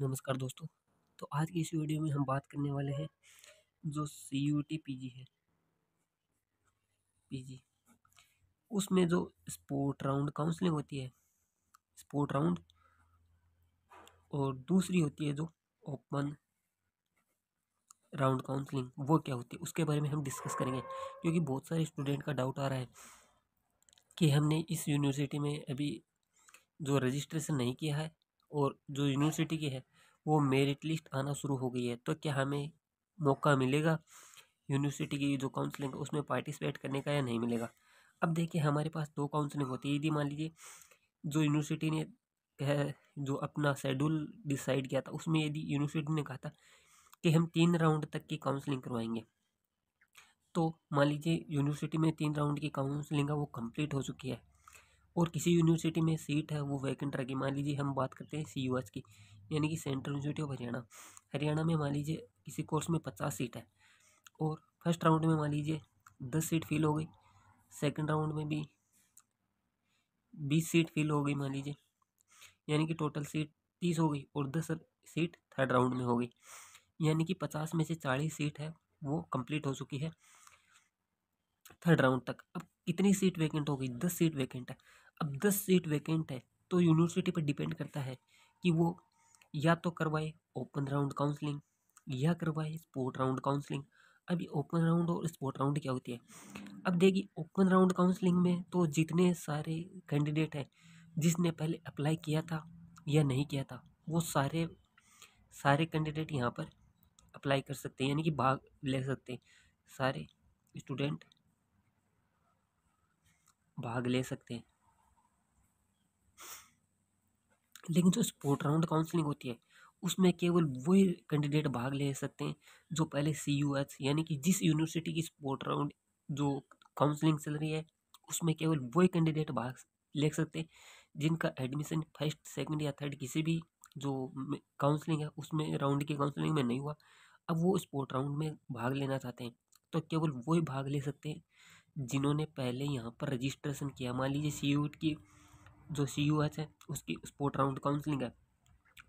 नमस्कार दोस्तों तो आज की इस वीडियो में हम बात करने वाले हैं जो C U T P G है पी जी उसमें जो स्पोर्ट राउंड काउंसलिंग होती है स्पोर्ट राउंड और दूसरी होती है जो ओपन राउंड काउंसलिंग वो क्या होती है उसके बारे में हम डिस्कस करेंगे क्योंकि बहुत सारे स्टूडेंट का डाउट आ रहा है कि हमने इस यूनिवर्सिटी में अभी जो रजिस्ट्रेशन नहीं किया है और जो यूनिवर्सिटी की है वो मेरिट लिस्ट आना शुरू हो गई है तो क्या हमें मौका मिलेगा यूनिवर्सिटी की जो काउंसलिंग है उसमें पार्टिसिपेट करने का या नहीं मिलेगा अब देखिए हमारे पास दो काउंसलिंग होती है यदि मान लीजिए जो यूनिवर्सिटी ने है जो अपना शेड्यूल डिसाइड किया था उसमें यदि यूनिवर्सिटी ने कहा था कि हम तीन राउंड तक की काउंसलिंग करवाएंगे तो मान लीजिए यूनिवर्सिटी में तीन राउंड की काउंसलिंग है वो कंप्लीट हो चुकी है और किसी यूनिवर्सिटी में सीट है वो वैकेंट रहेगी मान लीजिए हम बात करते हैं सी की यानी कि central university of Haryana Haryana में मान लीजिए किसी कोर्स में पचास सीट है और फर्स्ट राउंड में मान लीजिए दस सीट फिल हो गई सेकेंड राउंड में भी बीस सीट फिल हो गई मान लीजिए यानी कि टोटल सीट तीस हो गई और दस सीट थर्ड राउंड में हो गई यानी कि पचास में से चालीस सीट है वो कंप्लीट हो चुकी है थर्ड राउंड तक अब कितनी सीट वैकेंट हो गई दस सीट वैकेंट है अब दस सीट वैकेंट है तो यूनिवर्सिटी पर डिपेंड करता है कि वो या तो करवाए ओपन राउंड काउंसलिंग या करवाए स्पोर्ट राउंड काउंसलिंग अभी ओपन राउंड और स्पोर्ट राउंड क्या होती है अब देखिए ओपन राउंड काउंसलिंग में तो जितने सारे कैंडिडेट हैं जिसने पहले अप्लाई किया था या नहीं किया था वो सारे सारे कैंडिडेट यहाँ पर अप्लाई कर सकते हैं यानी कि भाग ले सकते हैं सारे स्टूडेंट भाग ले सकते हैं लेकिन जो स्पोर्ट राउंड काउंसलिंग होती है उसमें केवल वही कैंडिडेट भाग ले सकते हैं जो पहले सी यू एच यानी कि जिस यूनिवर्सिटी की स्पोर्ट राउंड जो काउंसलिंग चल रही है उसमें केवल वही कैंडिडेट भाग ले सकते हैं जिनका एडमिशन फर्स्ट सेकंड या थर्ड किसी भी जो काउंसलिंग है उसमें राउंड की काउंसलिंग में नहीं हुआ अब वो स्पोर्ट राउंड में भाग लेना चाहते हैं तो केवल वही भाग ले सकते हैं जिन्होंने पहले यहाँ पर रजिस्ट्रेशन किया मान लीजिए सी यू e की जो सी यू एच है उसकी स्पोर्ट राउंड काउंसलिंग है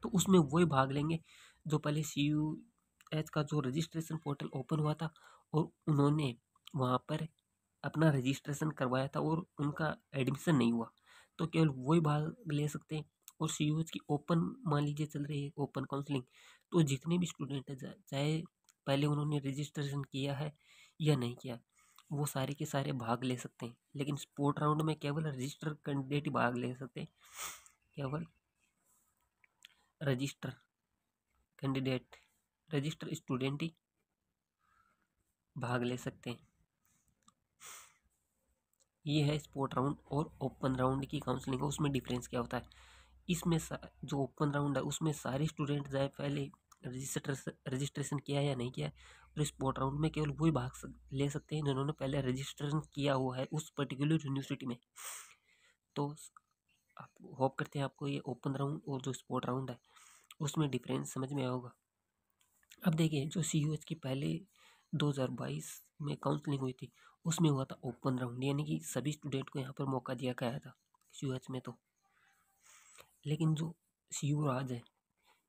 तो उसमें वही भाग लेंगे जो पहले सी यू एच का जो रजिस्ट्रेशन पोर्टल ओपन हुआ था और उन्होंने वहाँ पर अपना रजिस्ट्रेशन करवाया था और उनका एडमिशन नहीं हुआ तो केवल वही भाग ले सकते हैं और सी यू एच की ओपन मान लीजिए चल रही है ओपन काउंसलिंग तो जितने भी स्टूडेंट हैं चाहे पहले उन्होंने रजिस्ट्रेशन किया है या नहीं किया वो सारे के सारे भाग ले सकते हैं लेकिन स्पोर्ट राउंड में केवल रजिस्टर कैंडिडेट ही भाग ले सकते हैं केवल रजिस्टर कैंडिडेट रजिस्टर स्टूडेंट ही भाग ले सकते हैं ये है स्पोर्ट राउंड और ओपन राउंड की काउंसलिंग का उसमें डिफरेंस क्या होता है इसमें जो ओपन राउंड है उसमें सारे स्टूडेंट जाए पहले रजिस्ट्रेशन रजिस्ट्रेशन किया है या नहीं किया है और स्पोर्ट राउंड में केवल वही भाग ले सकते हैं जिन्होंने पहले रजिस्ट्रेशन किया हुआ है उस पर्टिकुलर यूनिवर्सिटी में तो आप होप करते हैं आपको ये ओपन राउंड और जो स्पोर्ट राउंड है उसमें डिफरेंस समझ में आएगा अब देखिए जो सी की पहले 2022 में काउंसलिंग हुई थी उसमें हुआ था ओपन राउंड यानी कि सभी स्टूडेंट को यहाँ पर मौका दिया गया था सी में तो लेकिन जो सी राज है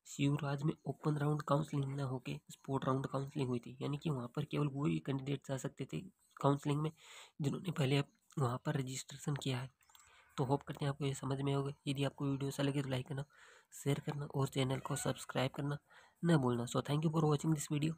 शिवराज में ओपन राउंड काउंसलिंग न होकर स्पोर्ट राउंड काउंसलिंग हुई थी यानी कि वहाँ पर केवल ही कैंडिडेट जा सकते थे काउंसलिंग में जिन्होंने पहले वहाँ पर रजिस्ट्रेशन किया है तो होप करते हैं आपको ये समझ में होगा यदि आपको वीडियो अच्छा लगे तो लाइक करना शेयर करना और चैनल को सब्सक्राइब करना न भूलना so thank you for watching this video